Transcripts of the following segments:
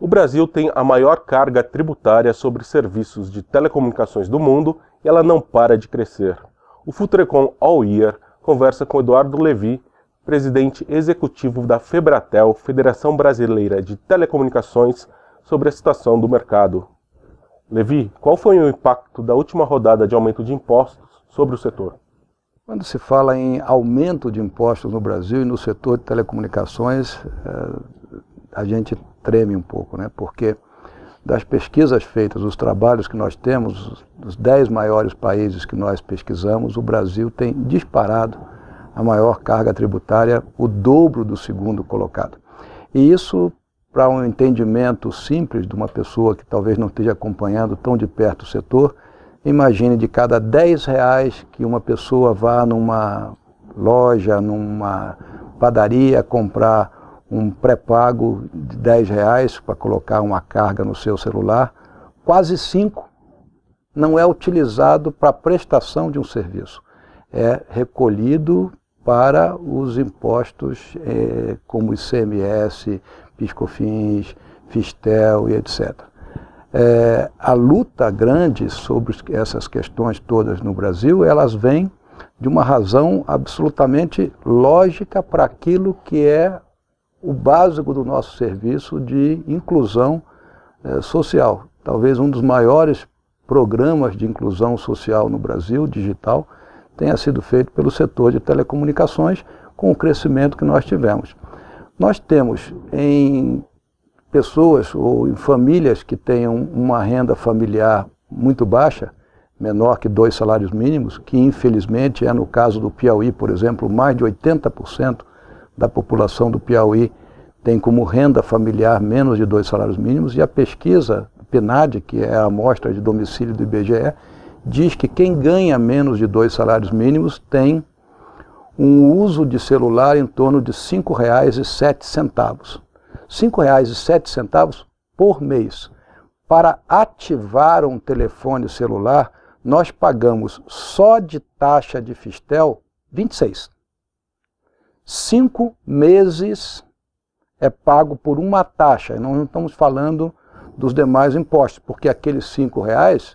O Brasil tem a maior carga tributária sobre serviços de telecomunicações do mundo e ela não para de crescer. O Futrecom All Year conversa com Eduardo Levi, presidente executivo da Febratel, Federação Brasileira de Telecomunicações, sobre a situação do mercado. Levi, qual foi o impacto da última rodada de aumento de impostos sobre o setor? Quando se fala em aumento de impostos no Brasil e no setor de telecomunicações, eh, a gente treme um pouco, né? porque das pesquisas feitas, os trabalhos que nós temos, dos dez maiores países que nós pesquisamos, o Brasil tem disparado a maior carga tributária, o dobro do segundo colocado. E isso, para um entendimento simples de uma pessoa que talvez não esteja acompanhando tão de perto o setor, imagine de cada dez reais que uma pessoa vá numa loja, numa padaria comprar um pré-pago de 10 reais para colocar uma carga no seu celular, quase 5 não é utilizado para a prestação de um serviço. É recolhido para os impostos eh, como ICMS, Piscofins, Fistel e etc. É, a luta grande sobre essas questões todas no Brasil, elas vêm de uma razão absolutamente lógica para aquilo que é o básico do nosso serviço de inclusão eh, social. Talvez um dos maiores programas de inclusão social no Brasil, digital, tenha sido feito pelo setor de telecomunicações, com o crescimento que nós tivemos. Nós temos em pessoas ou em famílias que tenham uma renda familiar muito baixa, menor que dois salários mínimos, que infelizmente é no caso do Piauí, por exemplo, mais de 80% da população do Piauí tem como renda familiar menos de dois salários mínimos e a pesquisa PNAD, que é a amostra de domicílio do IBGE, diz que quem ganha menos de dois salários mínimos tem um uso de celular em torno de R$ 5,07. R$ 5,07 por mês. Para ativar um telefone celular, nós pagamos só de taxa de Fistel 26 cinco meses é pago por uma taxa. Nós não estamos falando dos demais impostos, porque aqueles cinco reais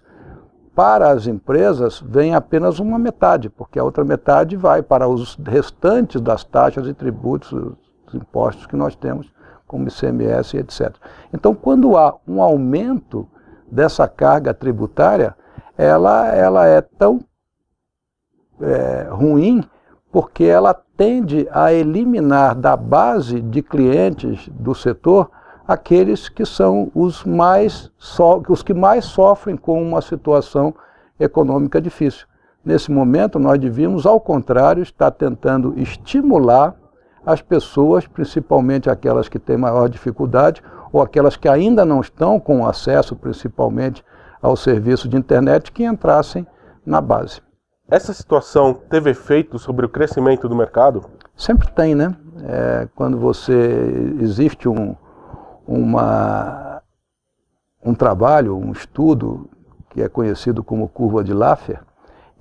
para as empresas vem apenas uma metade, porque a outra metade vai para os restantes das taxas e tributos, os impostos que nós temos, como ICMS e etc. Então, quando há um aumento dessa carga tributária, ela, ela é tão é, ruim porque ela tende a eliminar da base de clientes do setor aqueles que são os mais so, os que mais sofrem com uma situação econômica difícil. Nesse momento, nós devíamos, ao contrário, estar tentando estimular as pessoas, principalmente aquelas que têm maior dificuldade ou aquelas que ainda não estão com acesso, principalmente, ao serviço de internet, que entrassem na base. Essa situação teve efeito sobre o crescimento do mercado? Sempre tem, né? É, quando você existe um, uma, um trabalho, um estudo que é conhecido como curva de Laffer,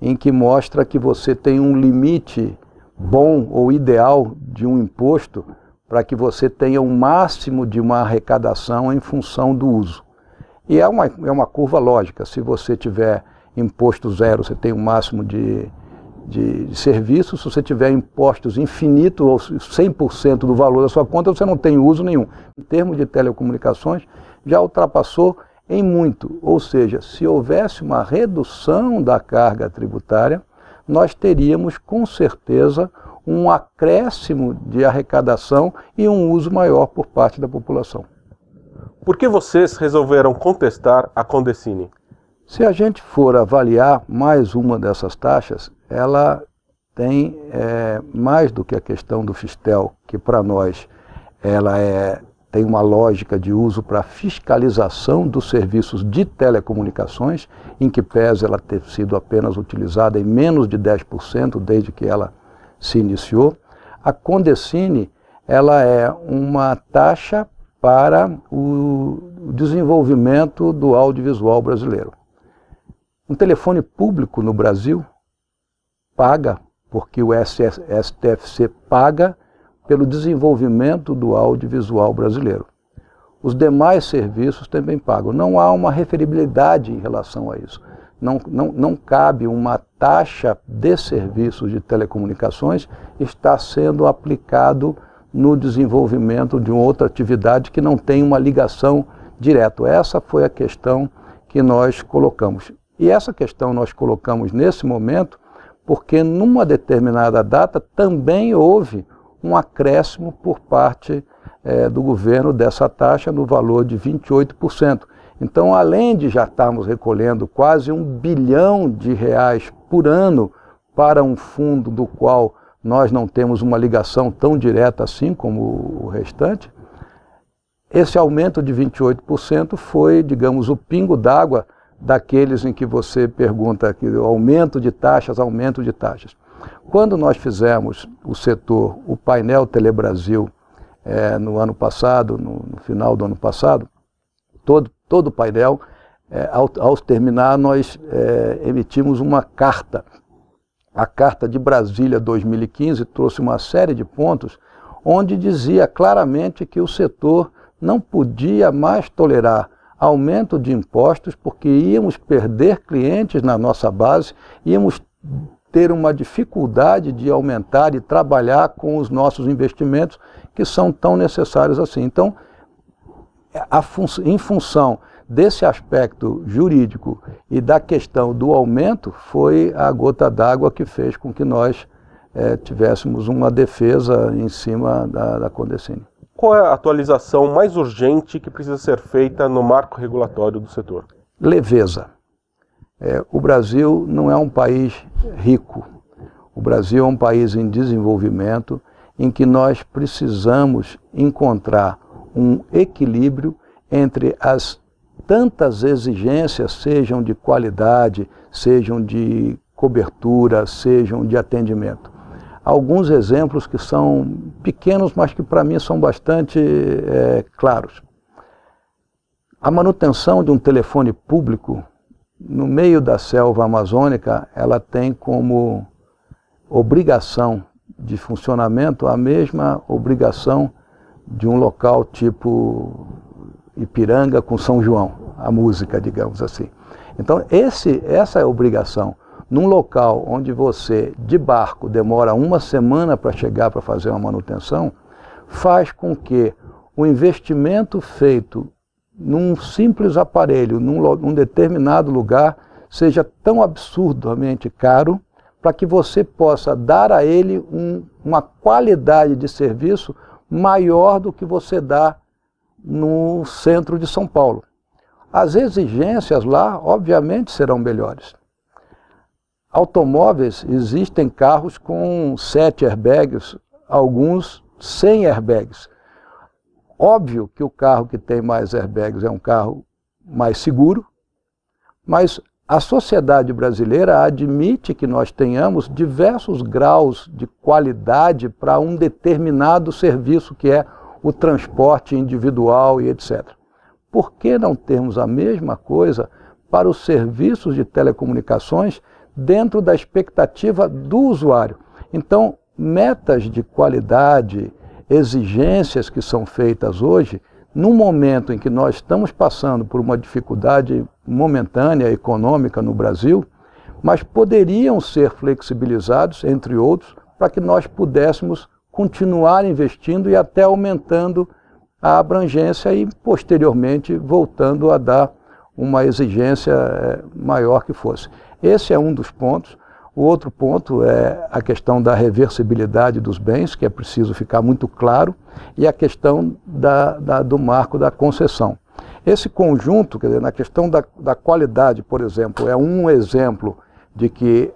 em que mostra que você tem um limite bom ou ideal de um imposto para que você tenha o um máximo de uma arrecadação em função do uso. E é uma, é uma curva lógica. Se você tiver imposto zero, você tem o um máximo de, de, de serviços. Se você tiver impostos infinito ou 100% do valor da sua conta, você não tem uso nenhum. Em termos de telecomunicações, já ultrapassou em muito. Ou seja, se houvesse uma redução da carga tributária, nós teríamos com certeza um acréscimo de arrecadação e um uso maior por parte da população. Por que vocês resolveram contestar a Condecine? Se a gente for avaliar mais uma dessas taxas, ela tem é, mais do que a questão do Fistel, que para nós ela é, tem uma lógica de uso para fiscalização dos serviços de telecomunicações, em que pese ela ter sido apenas utilizada em menos de 10% desde que ela se iniciou. A Condecine ela é uma taxa para o desenvolvimento do audiovisual brasileiro. Um telefone público no Brasil paga, porque o STFC paga pelo desenvolvimento do audiovisual brasileiro. Os demais serviços também pagam. Não há uma referibilidade em relação a isso. Não, não, não cabe uma taxa de serviços de telecomunicações está sendo aplicado no desenvolvimento de outra atividade que não tem uma ligação direta. Essa foi a questão que nós colocamos. E essa questão nós colocamos nesse momento porque numa determinada data também houve um acréscimo por parte eh, do governo dessa taxa no valor de 28%. Então, além de já estarmos recolhendo quase um bilhão de reais por ano para um fundo do qual nós não temos uma ligação tão direta assim como o restante, esse aumento de 28% foi, digamos, o pingo d'água daqueles em que você pergunta que aumento de taxas, aumento de taxas. Quando nós fizemos o setor, o painel Telebrasil, é, no ano passado, no, no, final do ano passado, todo, todo o painel, é, ao, ao, terminar, nós é, emitimos uma carta. A Carta de Brasília 2015 trouxe uma série de pontos onde dizia claramente que o setor não podia mais tolerar aumento de impostos, porque íamos perder clientes na nossa base, íamos ter uma dificuldade de aumentar e trabalhar com os nossos investimentos que são tão necessários assim. Então, fun em função desse aspecto jurídico e da questão do aumento, foi a gota d'água que fez com que nós é, tivéssemos uma defesa em cima da, da Condecine. Qual é a atualização mais urgente que precisa ser feita no marco regulatório do setor? Leveza. É, o Brasil não é um país rico. O Brasil é um país em desenvolvimento em que nós precisamos encontrar um equilíbrio entre as tantas exigências, sejam de qualidade, sejam de cobertura, sejam de atendimento alguns exemplos que são pequenos, mas que para mim são bastante é, claros. A manutenção de um telefone público no meio da selva amazônica, ela tem como obrigação de funcionamento a mesma obrigação de um local tipo Ipiranga com São João, a música, digamos assim. Então, esse, essa é a obrigação num local onde você, de barco, demora uma semana para chegar para fazer uma manutenção, faz com que o investimento feito num simples aparelho, num, num determinado lugar, seja tão absurdamente caro para que você possa dar a ele um, uma qualidade de serviço maior do que você dá no centro de São Paulo. As exigências lá, obviamente, serão melhores. Automóveis existem carros com sete airbags, alguns sem airbags. Óbvio que o carro que tem mais airbags é um carro mais seguro, mas a sociedade brasileira admite que nós tenhamos diversos graus de qualidade para um determinado serviço que é o transporte individual e etc. Por que não termos a mesma coisa para os serviços de telecomunicações dentro da expectativa do usuário. Então, metas de qualidade, exigências que são feitas hoje, no momento em que nós estamos passando por uma dificuldade momentânea econômica no Brasil, mas poderiam ser flexibilizados, entre outros, para que nós pudéssemos continuar investindo e até aumentando a abrangência e, posteriormente, voltando a dar uma exigência eh, maior que fosse. Esse é um dos pontos. O outro ponto é a questão da reversibilidade dos bens, que é preciso ficar muito claro, e a questão da, da, do marco da concessão. Esse conjunto, quer dizer, na questão da, da qualidade, por exemplo, é um exemplo de que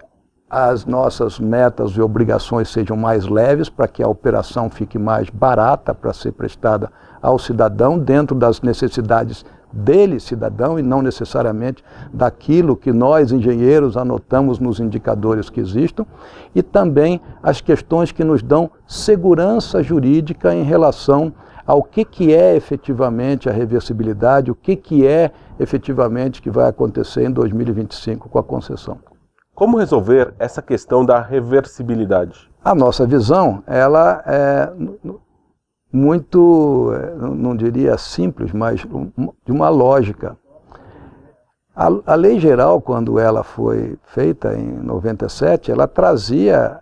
as nossas metas e obrigações sejam mais leves para que a operação fique mais barata para ser prestada ao cidadão dentro das necessidades dele, cidadão, e não necessariamente daquilo que nós, engenheiros, anotamos nos indicadores que existam, e também as questões que nos dão segurança jurídica em relação ao que, que é efetivamente a reversibilidade, o que, que é efetivamente que vai acontecer em 2025 com a concessão. Como resolver essa questão da reversibilidade? A nossa visão, ela é, muito, eh, não diria simples, mas de uma lógica. A, a lei geral, quando ela foi feita em 97, ela trazia,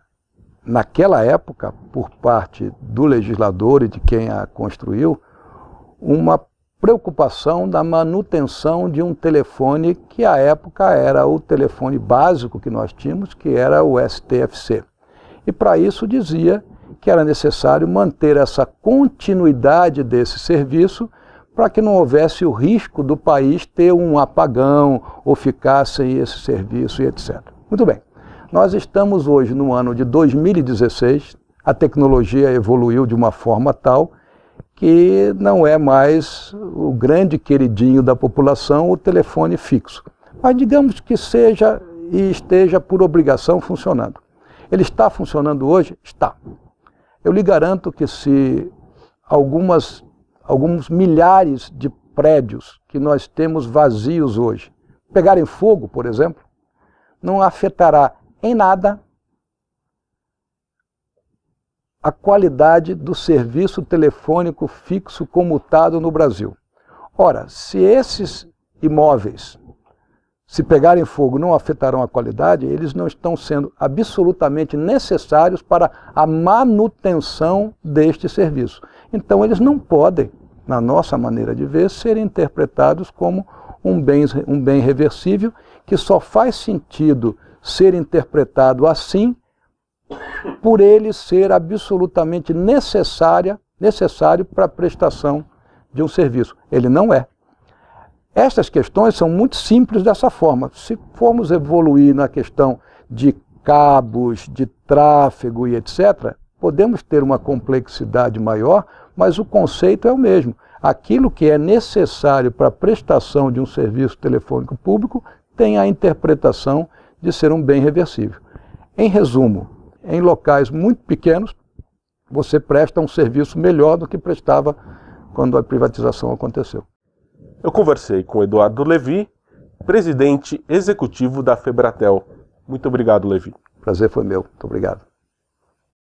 naquela época, por parte do legislador e de quem a construiu, uma preocupação da manutenção de um telefone que à época era o telefone básico que nós tínhamos, que era o STFC. E para isso dizia que era necessário manter essa continuidade desse serviço para que não houvesse o risco do país ter um apagão ou ficar sem esse serviço e etc. Muito bem, nós estamos hoje no ano de 2016, a tecnologia evoluiu de uma forma tal que não é mais o grande queridinho da população o telefone fixo. Mas digamos que seja e esteja por obrigação funcionando. Ele está funcionando hoje? Está. Eu lhe garanto que se algumas, alguns milhares de prédios que nós temos vazios hoje pegarem fogo, por exemplo, não afetará em nada a qualidade do serviço telefônico fixo comutado no Brasil. Ora, se esses imóveis se pegarem fogo, não afetarão a qualidade, eles não estão sendo absolutamente necessários para a manutenção deste serviço. Então, eles não podem, na nossa maneira de ver, serem interpretados como um bem, um bem reversível que só faz sentido ser interpretado assim por ele ser absolutamente necessária, necessário para a prestação de um serviço. Ele não é. Estas questões são muito simples dessa forma. Se formos evoluir na questão de cabos, de tráfego e etc., podemos ter uma complexidade maior, mas o conceito é o mesmo. Aquilo que é necessário para a prestação de um serviço telefônico público tem a interpretação de ser um bem reversível. Em resumo, em locais muito pequenos, você presta um serviço melhor do que prestava quando a privatização aconteceu eu conversei com Eduardo Levi, presidente executivo da Febratel. Muito obrigado, Levi. Prazer foi meu. Muito obrigado.